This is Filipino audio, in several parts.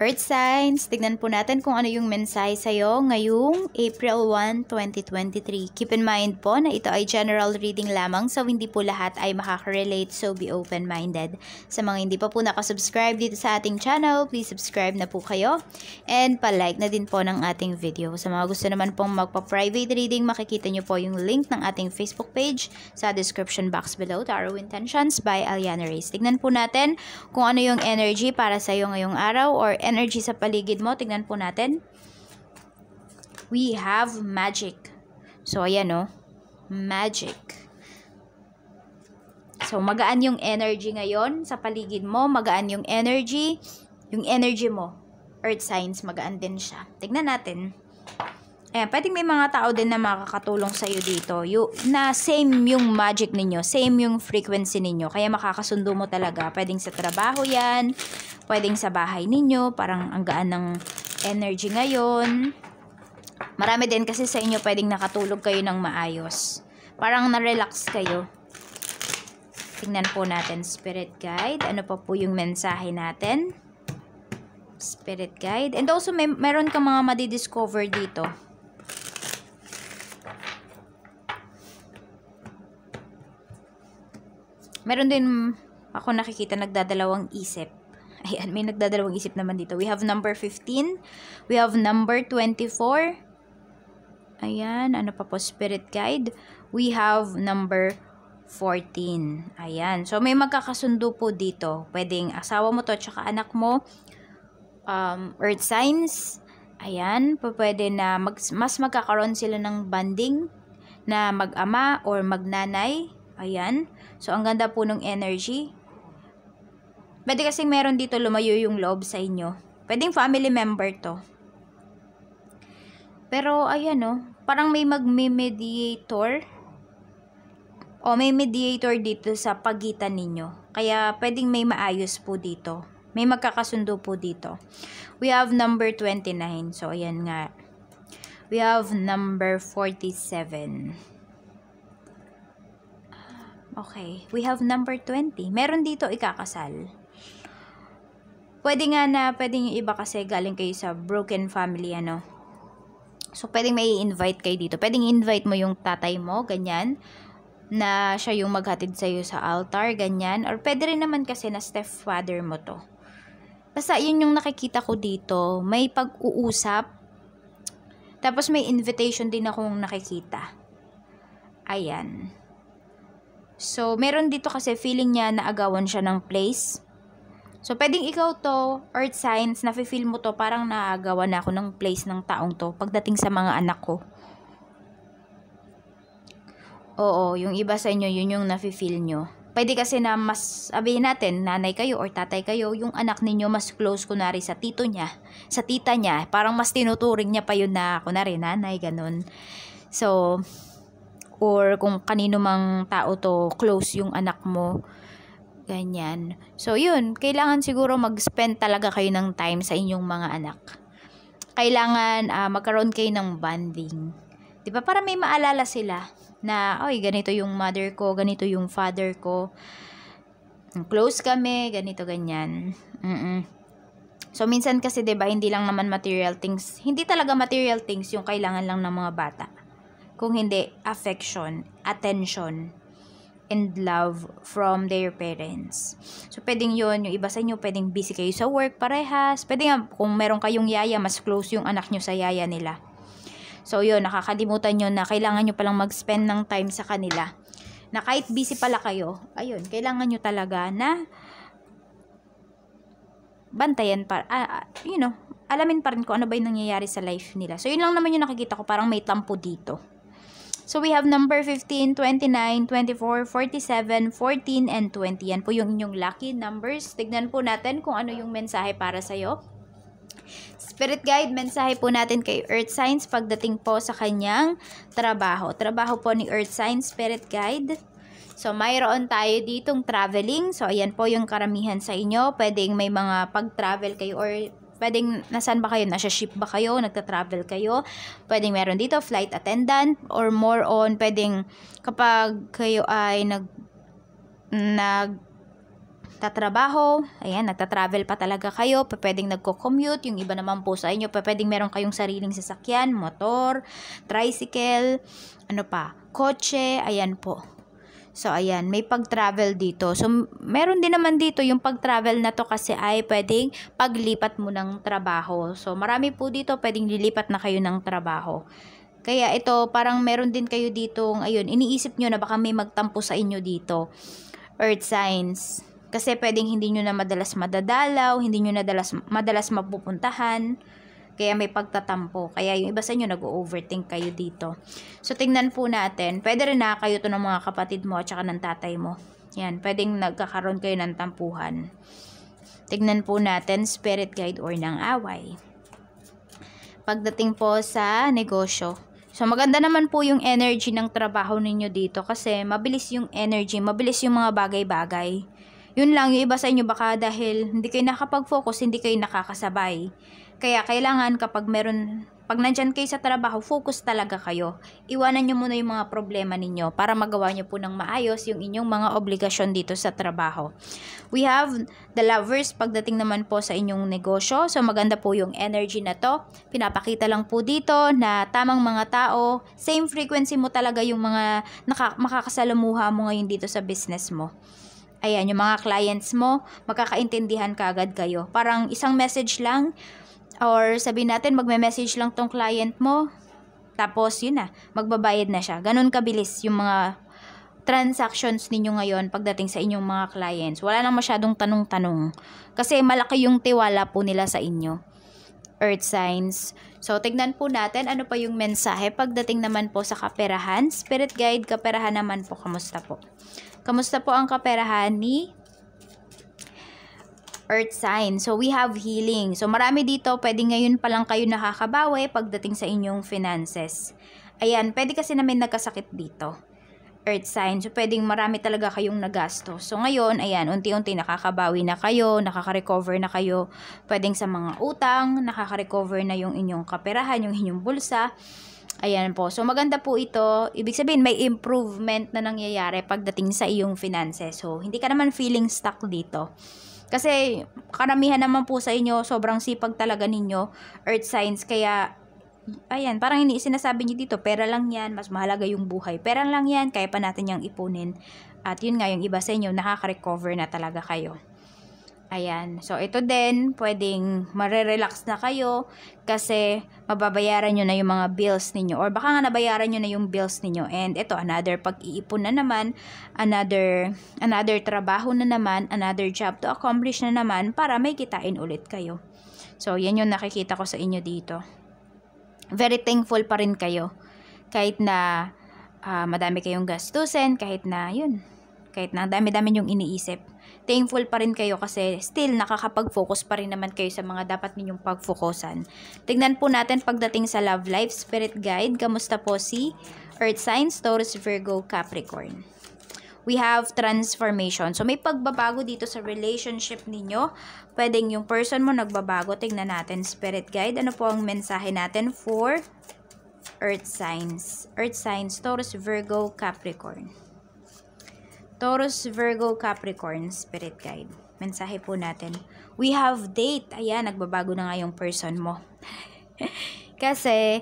Earth signs, tignan po natin kung ano yung mensahe sa'yo ngayong April 1, 2023. Keep in mind po na ito ay general reading lamang so hindi po lahat ay makaka-relate so be open-minded. Sa mga hindi pa po nakasubscribe dito sa ating channel, please subscribe na po kayo and palike na din po ng ating video. Sa mga gusto naman pong magpa-private reading, makikita nyo po yung link ng ating Facebook page sa description box below, Tarot Intentions by Aliana Reyes. Tignan po natin kung ano yung energy para sa'yo ngayong araw or energy sa paligid mo. Tingnan po natin. We have magic. So, ayan o. Oh. Magic. So, magaan yung energy ngayon sa paligid mo. Magaan yung energy. Yung energy mo. Earth signs, magaan din siya. Tingnan natin. Eh, pwedeng may mga tao din na makakatulong sa iyo dito. You, na same yung magic ninyo, same yung frequency ninyo. Kaya makakasundo mo talaga. Pwedeng sa trabaho yan, pwedeng sa bahay ninyo, parang ang gaan ng energy ngayon. Marami din kasi sa inyo pwedeng nakatulog kayo ng maayos. Parang na-relax kayo. Tingnan po natin, Spirit Guide. Ano pa po yung mensahe natin? Spirit Guide. And also, may, meron kang mga madidiscover dito Meron din ako nakikita nagdadalawang isip. Ayan, may nagdadalawang isip naman dito. We have number 15. We have number 24. Ayan, ano pa po, spirit guide. We have number 14. Ayan. So, may magkakasundo po dito. Pwedeng asawa mo to, tsaka anak mo. Um, earth signs. Ayan. Pwede na mag, mas magkakaroon sila ng banding na mag-ama or magnanay Ayan. So, ang ganda po ng energy. Pwede kasi meron dito lumayo yung loob sa inyo. Pwedeng family member to. Pero, ayan oh, parang may mag-mediator. O, may mediator dito sa pagitan ninyo. Kaya, pwedeng may maayos po dito. May magkakasundo po dito. We have number 29. So, ayan nga. We have number 47. Okay, we have number 20. Meron dito ikakasal. Pwede nga na, pwede yung iba kasi galing kayo sa broken family, ano. So, pwedeng may invite kayo dito. Pwedeng invite mo yung tatay mo, ganyan, na siya yung maghatid sa'yo sa altar, ganyan. Or pwede rin naman kasi na stepfather mo to. Basta yun yung nakikita ko dito. May pag-uusap. Tapos may invitation din akong nakikita. Ayan. So, meron dito kasi feeling niya na agawan siya ng place. So, pwedeng ikaw to, earth signs, nafe-feel mo to, parang naagawan na ako ng place ng taong to pagdating sa mga anak ko. Oo, yung iba sa inyo, yun yung nafe-feel nyo. Pwede kasi na mas, sabihin natin, nanay kayo or tatay kayo, yung anak ninyo mas close kunari sa tito niya, sa tita niya. Parang mas tinuturing niya pa yun na kunari nanay, ganun. So, or kung kanino mang tao to close yung anak mo ganyan so yun kailangan siguro mag-spend talaga kayo ng time sa inyong mga anak kailangan uh, magkaroon kayo ng bonding 'di ba para may maalala sila na oy ganito yung mother ko ganito yung father ko close kami ganito ganyan mm So, minsan kasi, 'di ba hindi lang naman material things. Hindi talaga material things yung kailangan lang ng mga bata kung hindi affection, attention, and love from their parents. So, pwedeng yon yung iba sa inyo, pwedeng busy kayo sa work parehas. Pwede nga, kung meron kayong yaya, mas close yung anak nyo sa yaya nila. So, yun, nakakalimutan nyo na kailangan nyo palang mag-spend ng time sa kanila. Na kahit busy pala kayo, ayun, kailangan nyo talaga na bantayan para, uh, ah, you know, alamin pa rin ko ano ba yung nangyayari sa life nila. So, yun lang naman yung nakikita ko, parang may tampo dito. So, we have number 15, 29, 24, 47, 14, and 20. Yan po yung inyong lucky numbers. Tignan po natin kung ano yung mensahe para sa'yo. Spirit guide, mensahe po natin kay Earth Signs pagdating po sa kanyang trabaho. Trabaho po ni Earth Signs, Spirit guide. So, mayroon tayo ditong traveling. So, ayan po yung karamihan sa inyo. Pwedeng may mga pag-travel kayo or Pwedeng nasan ba kayo? Nasa ship ba kayo? Nagta-travel kayo? Pwedeng meron dito flight attendant or more on pwedeng kapag kayo ay nag nag nagtatrabaho, ayan, nagta-travel pa talaga kayo, pwedeng nagko-commute, yung iba naman po sa inyo, pwedeng meron kayong sariling sasakyan, motor, tricycle, ano pa, kotse, ayan po. So, ayan, may pag-travel dito. So, meron din naman dito yung pag-travel na to kasi ay pwedeng paglipat mo ng trabaho. So, marami po dito pwedeng lilipat na kayo ng trabaho. Kaya ito, parang meron din kayo dito, ayun, iniisip nyo na baka may magtampo sa inyo dito. Earth signs. Kasi pwedeng hindi nyo na madalas madadalaw, hindi nyo na madalas, madalas mapupuntahan. Kaya may pagtatampo. Kaya yung iba sa inyo nag-overthink kayo dito. So, tingnan po natin. Pwede rin na kayo to ng mga kapatid mo at saka ng tatay mo. Yan, pwedeng nagkakaroon kayo ng tampuhan. Tignan po natin spirit guide or ng away. Pagdating po sa negosyo, So maganda naman po yung energy ng trabaho ninyo dito kasi mabilis yung energy, mabilis yung mga bagay-bagay. Yun lang, yung iba sa inyo baka dahil hindi kayo nakapag-focus, hindi kayo nakakasabay. Kaya kailangan kapag meron pag nandyan kayo sa trabaho, focus talaga kayo. Iwanan nyo muna yung mga problema ninyo para magawa nyo po ng maayos yung inyong mga obligasyon dito sa trabaho. We have the lovers pagdating naman po sa inyong negosyo. So maganda po yung energy na to. Pinapakita lang po dito na tamang mga tao, same frequency mo talaga yung mga naka, makakasalamuha mo ngayon dito sa business mo. Ayan, yung mga clients mo, magkakaintindihan kaagad kayo. Parang isang message lang, or sabi natin magme-message lang tong client mo, tapos yun na, magbabayad na siya. Ganun kabilis yung mga transactions ninyo ngayon pagdating sa inyong mga clients. Wala nang masyadong tanong-tanong. Kasi malaki yung tiwala po nila sa inyo. Earth signs. So, tignan po natin ano pa yung mensahe pagdating naman po sa kaperahan. Spirit guide, kaperahan naman po. Kamusta po? Kamusta po ang kaperahan ni earth sign. So, we have healing. So, marami dito, pwede ngayon pa lang kayo nakakabawi pagdating sa inyong finances. Ayan, pwede kasi na may nagkasakit dito. Earth sign. So, pwedeng marami talaga kayong nagasto. So, ngayon, ayan, unti-unti nakakabawi na kayo, nakaka-recover na kayo. Pwedeng sa mga utang, nakaka-recover na yung inyong kaperahan, yung inyong bulsa. Ayan po. So, maganda po ito. Ibig sabihin, may improvement na nangyayari pagdating sa iyong finances. So, hindi ka naman feeling stuck dito. Kasi karamihan naman po sa inyo, sobrang sipag talaga ninyo, earth signs. Kaya, ayan, parang ini sinasabi niyo dito, pera lang yan, mas mahalaga yung buhay. Pera lang yan, kaya pa natin yung ipunin. At yun nga, yung iba sa inyo, nakaka-recover na talaga kayo. Ayan. So, ito din, pwedeng marerelax na kayo kasi mababayaran nyo na yung mga bills ninyo or baka nga nabayaran nyo na yung bills ninyo. And ito, another pag-iipon na naman, another, another trabaho na naman, another job to accomplish na naman para may kitain ulit kayo. So, yan yung nakikita ko sa inyo dito. Very thankful pa rin kayo kahit na uh, madami kayong gastusin, kahit na yun, kahit na dami-dami yung iniisip thankful pa rin kayo kasi still nakakapag-focus pa rin naman kayo sa mga dapat ninyong pag-focusan. Tignan po natin pagdating sa love life, spirit guide, kamusta po si Earth signs, Taurus, Virgo, Capricorn we have transformation. So, may pagbabago dito sa relationship ninyo. Pwedeng yung person mo nagbabago. Tingnan natin, Spirit Guide. Ano po ang mensahe natin for Earth Signs? Earth Signs, Taurus, Virgo, Capricorn. Taurus, Virgo, Capricorn, Spirit Guide. Mensahe po natin. We have date. Ayan, nagbabago na nga yung person mo. Kasi,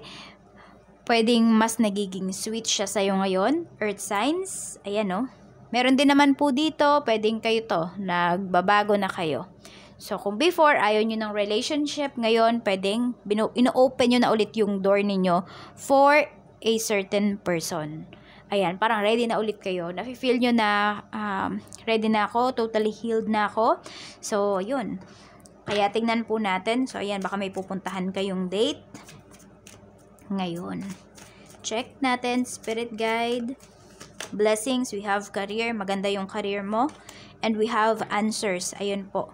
pwedeng mas nagiging sweet siya sa'yo ngayon. Earth signs. Ayan, no? Oh. Meron din naman po dito, pwedeng kayo to. Nagbabago na kayo. So, kung before, ayaw nyo ng relationship, ngayon, pwedeng ino-open nyo na ulit yung door ninyo for a certain person ayan, parang ready na ulit kayo. Nafe-feel nyo na um, ready na ako, totally healed na ako. So, yun. Kaya tingnan po natin. So, ayan, baka may pupuntahan kayong date. Ngayon. Check natin, spirit guide. Blessings, we have career. Maganda yung career mo. And we have answers. Ayun po.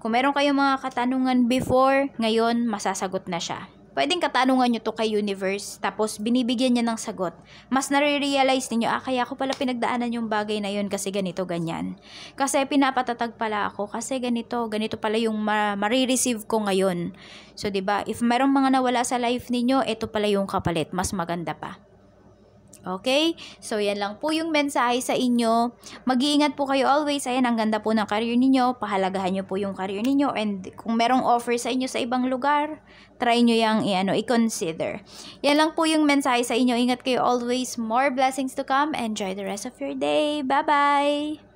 Kung meron kayong mga katanungan before, ngayon masasagot na siya. Pwedeng katanungan nyo to kay universe, tapos binibigyan niya ng sagot. Mas nare-realize ninyo, ah, kaya ko pala pinagdaanan yung bagay na yun kasi ganito, ganyan. Kasi pinapatatag pala ako, kasi ganito, ganito pala yung ma- marireceive ko ngayon. So, ba diba, if merong mga nawala sa life ninyo, ito pala yung kapalit, mas maganda pa. Okay? So, yan lang po yung mensahe sa inyo. Mag-iingat po kayo always. Ayan, ang ganda po ng career ninyo. Pahalagahan nyo po yung career ninyo. And kung merong offer sa inyo sa ibang lugar, try nyo yung i-ano, i-consider. Yan lang po yung mensahe sa inyo. Ingat kayo always. More blessings to come. Enjoy the rest of your day. Bye-bye!